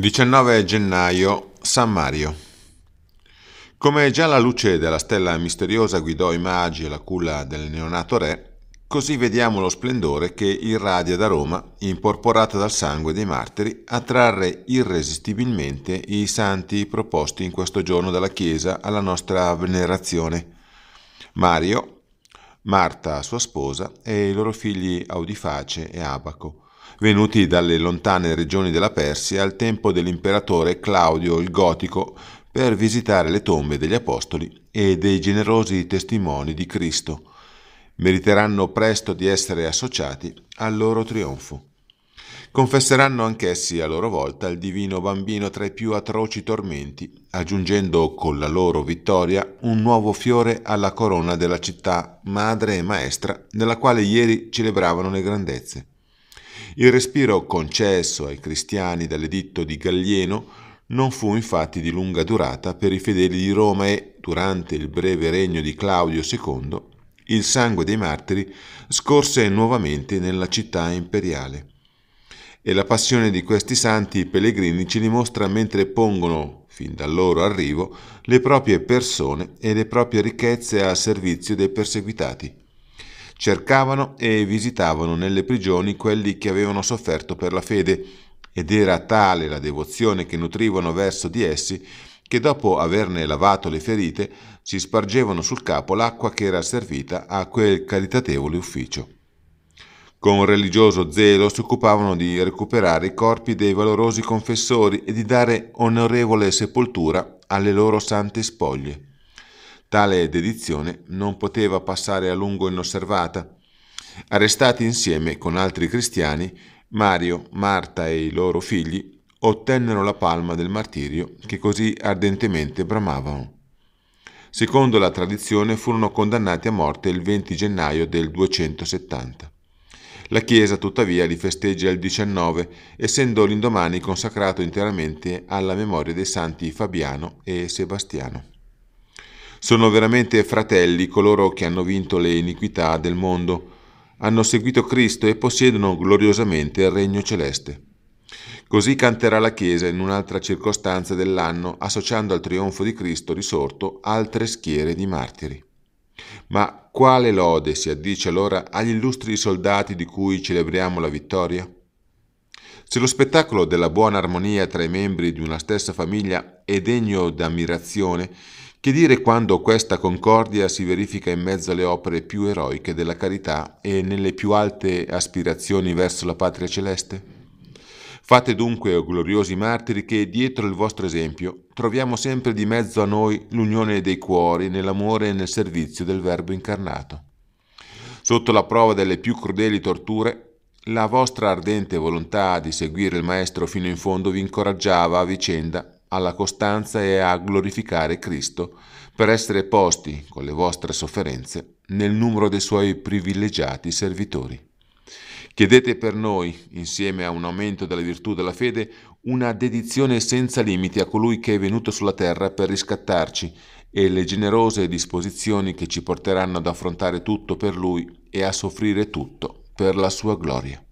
19 gennaio San Mario Come già la luce della stella misteriosa guidò i magi alla culla del neonato re, così vediamo lo splendore che irradia da Roma, imporporata dal sangue dei martiri, attrarre irresistibilmente i santi proposti in questo giorno dalla Chiesa alla nostra venerazione. Mario, Marta sua sposa e i loro figli Audiface e Abaco venuti dalle lontane regioni della Persia al tempo dell'imperatore Claudio il Gotico per visitare le tombe degli apostoli e dei generosi testimoni di Cristo. Meriteranno presto di essere associati al loro trionfo. Confesseranno anch'essi a loro volta il divino bambino tra i più atroci tormenti, aggiungendo con la loro vittoria un nuovo fiore alla corona della città madre e maestra, nella quale ieri celebravano le grandezze. Il respiro concesso ai cristiani dall'editto di Gallieno non fu infatti di lunga durata per i fedeli di Roma e, durante il breve regno di Claudio II, il sangue dei martiri scorse nuovamente nella città imperiale. E la passione di questi santi pellegrini ci dimostra mentre pongono, fin dal loro arrivo, le proprie persone e le proprie ricchezze a servizio dei perseguitati cercavano e visitavano nelle prigioni quelli che avevano sofferto per la fede, ed era tale la devozione che nutrivano verso di essi che dopo averne lavato le ferite si spargevano sul capo l'acqua che era servita a quel caritatevole ufficio. Con religioso zelo si occupavano di recuperare i corpi dei valorosi confessori e di dare onorevole sepoltura alle loro sante spoglie. Tale dedizione non poteva passare a lungo inosservata. Arrestati insieme con altri cristiani, Mario, Marta e i loro figli ottennero la palma del martirio che così ardentemente bramavano. Secondo la tradizione furono condannati a morte il 20 gennaio del 270. La Chiesa tuttavia li festeggia il 19, essendo l'indomani consacrato interamente alla memoria dei santi Fabiano e Sebastiano. Sono veramente fratelli coloro che hanno vinto le iniquità del mondo, hanno seguito Cristo e possiedono gloriosamente il regno celeste. Così canterà la Chiesa in un'altra circostanza dell'anno, associando al trionfo di Cristo risorto altre schiere di martiri. Ma quale lode si addice allora agli illustri soldati di cui celebriamo la vittoria? Se lo spettacolo della buona armonia tra i membri di una stessa famiglia è degno d'ammirazione, che dire quando questa concordia si verifica in mezzo alle opere più eroiche della carità e nelle più alte aspirazioni verso la patria celeste? Fate dunque, o gloriosi martiri, che dietro il vostro esempio troviamo sempre di mezzo a noi l'unione dei cuori nell'amore e nel servizio del Verbo incarnato. Sotto la prova delle più crudeli torture, la vostra ardente volontà di seguire il Maestro fino in fondo vi incoraggiava a vicenda alla costanza e a glorificare Cristo per essere posti, con le vostre sofferenze, nel numero dei suoi privilegiati servitori. Chiedete per noi, insieme a un aumento della virtù della fede, una dedizione senza limiti a colui che è venuto sulla terra per riscattarci e le generose disposizioni che ci porteranno ad affrontare tutto per lui e a soffrire tutto per la sua gloria.